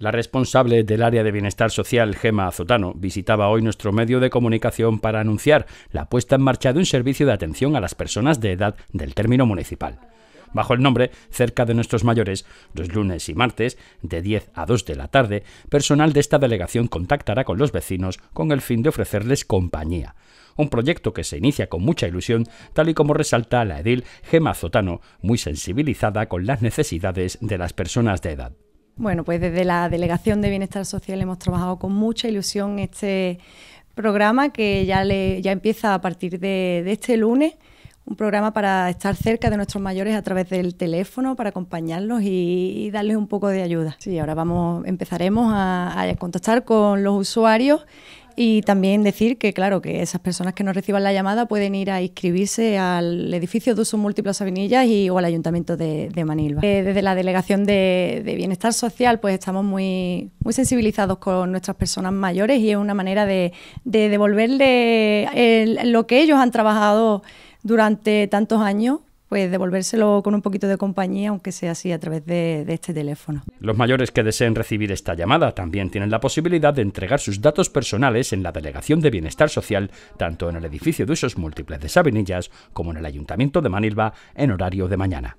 La responsable del área de bienestar social, Gema Azotano, visitaba hoy nuestro medio de comunicación para anunciar la puesta en marcha de un servicio de atención a las personas de edad del término municipal. Bajo el nombre Cerca de nuestros mayores, los lunes y martes, de 10 a 2 de la tarde, personal de esta delegación contactará con los vecinos con el fin de ofrecerles compañía. Un proyecto que se inicia con mucha ilusión, tal y como resalta la edil Gema Azotano, muy sensibilizada con las necesidades de las personas de edad. Bueno, pues desde la Delegación de Bienestar Social hemos trabajado con mucha ilusión este programa que ya, ya empieza a partir de, este lunes un programa para estar cerca de nuestros mayores a través del teléfono, para acompañarlos y, darles un poco de ayuda. Sí, ahora vamos, empezaremos a contactar con los usuarios y también decir que, claro, que esas personas que no reciban la llamada pueden ir a inscribirse al edificio de uso múltiple Sabinillas y, o al Ayuntamiento de, de Manilva. Eh, desde la Delegación de, Bienestar Social, pues estamos muy, muy sensibilizados con nuestras personas mayores y es una manera de, devolverle lo que ellos han trabajado durante tantos años pues devolvérselo con un poquito de compañía, aunque sea así a través de, este teléfono. Los mayores que deseen recibir esta llamada también tienen la posibilidad de entregar sus datos personales en la Delegación de Bienestar Social, tanto en el edificio de usos múltiples de Sabinillas como en el Ayuntamiento de Manilva en horario de mañana.